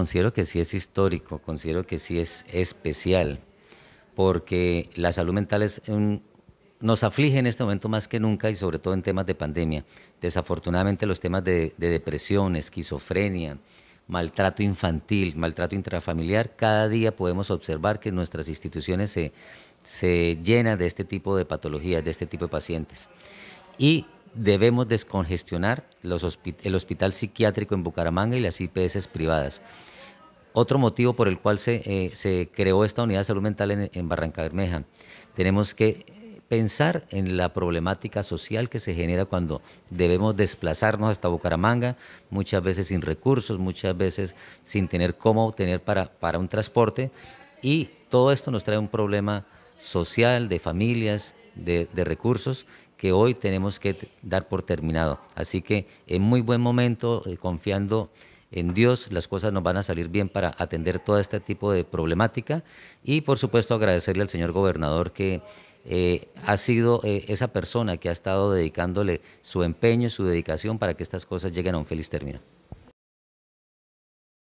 Considero que sí es histórico, considero que sí es especial, porque la salud mental nos aflige en este momento más que nunca y sobre todo en temas de pandemia. Desafortunadamente los temas de, depresión, esquizofrenia, maltrato infantil, maltrato intrafamiliar, cada día podemos observar que nuestras instituciones se, se llenan de este tipo de patologías, de este tipo de pacientes. Y debemos descongestionar el hospital psiquiátrico en Bucaramanga y las IPS privadas otro motivo por el cual se, eh, se creó esta unidad de salud mental en, Barranca Bermeja. Tenemos que pensar en la problemática social que se genera cuando debemos desplazarnos hasta Bucaramanga, muchas veces sin recursos, muchas veces sin tener cómo obtener para, para un transporte. Y todo esto nos trae un problema social, de familias, de, recursos que hoy tenemos que dar por terminado. Así que en muy buen momento, eh, confiando en Dios las cosas nos van a salir bien para atender todo este tipo de problemática y por supuesto agradecerle al señor gobernador que eh, ha sido eh, esa persona que ha estado dedicándole su empeño, y su dedicación para que estas cosas lleguen a un feliz término.